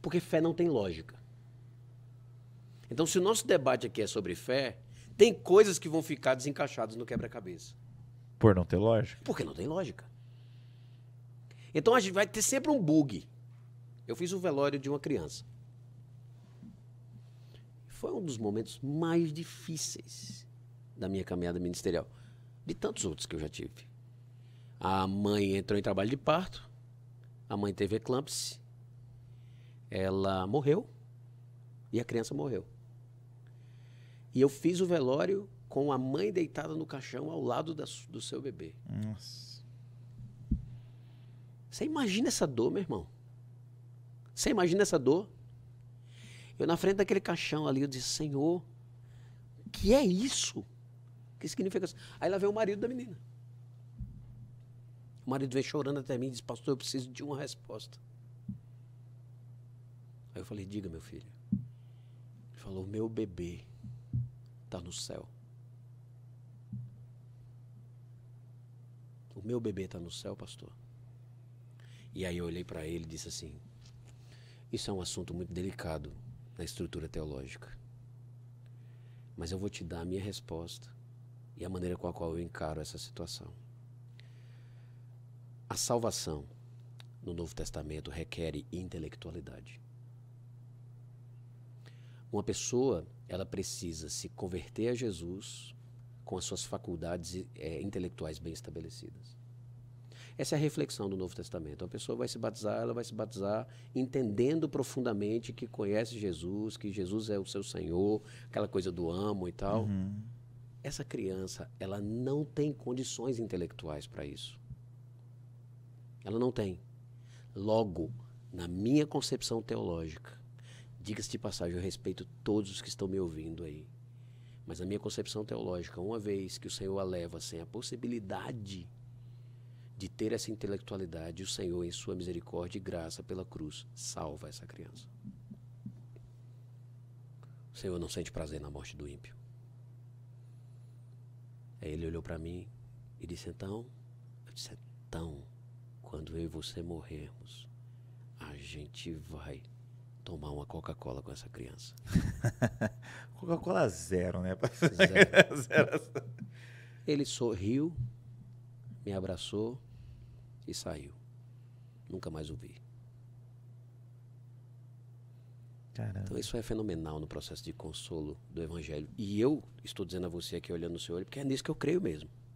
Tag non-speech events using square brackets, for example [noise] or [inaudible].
Porque fé não tem lógica. Então, se o nosso debate aqui é sobre fé, tem coisas que vão ficar desencaixadas no quebra-cabeça. Por não ter lógica? Porque não tem lógica. Então a gente vai ter sempre um bug. Eu fiz o velório de uma criança. Foi um dos momentos mais difíceis da minha caminhada ministerial, de tantos outros que eu já tive. A mãe entrou em trabalho de parto, a mãe teve eclâmpse, ela morreu e a criança morreu. E eu fiz o velório com a mãe deitada no caixão ao lado da, do seu bebê. Nossa. Você imagina essa dor, meu irmão? Você imagina essa dor? Eu na frente daquele caixão ali, eu disse, Senhor, o que é isso? O que significa isso? Aí lá veio o marido da menina. O marido veio chorando até mim e disse, pastor, eu preciso de uma resposta. Aí eu falei: Diga, meu filho. Ele falou: Meu bebê está no céu. O meu bebê está no céu, pastor. E aí eu olhei para ele e disse assim: Isso é um assunto muito delicado na estrutura teológica. Mas eu vou te dar a minha resposta e a maneira com a qual eu encaro essa situação. A salvação no Novo Testamento requer intelectualidade. Uma pessoa, ela precisa se converter a Jesus com as suas faculdades é, intelectuais bem estabelecidas. Essa é a reflexão do Novo Testamento. A pessoa vai se batizar, ela vai se batizar entendendo profundamente que conhece Jesus, que Jesus é o seu Senhor, aquela coisa do amo e tal. Uhum. Essa criança, ela não tem condições intelectuais para isso. Ela não tem. Logo, na minha concepção teológica, Diga-se de passagem, eu respeito todos os que estão me ouvindo aí. Mas a minha concepção teológica, uma vez que o Senhor a leva sem a possibilidade de ter essa intelectualidade, o Senhor, em sua misericórdia e graça pela cruz, salva essa criança. O Senhor não sente prazer na morte do ímpio. Aí ele olhou para mim e disse: Então, eu disse: Então, quando eu e você morrermos, a gente vai tomar uma Coca-Cola com essa criança. [laughs] Coca-Cola zero, né? [laughs] Zero. Ele sorriu, me abraçou e saiu. Nunca mais o vi. Caramba. Então isso é fenomenal no processo de consolo do evangelho. E eu estou dizendo a você aqui olhando o olho porque é nisso que eu creio mesmo.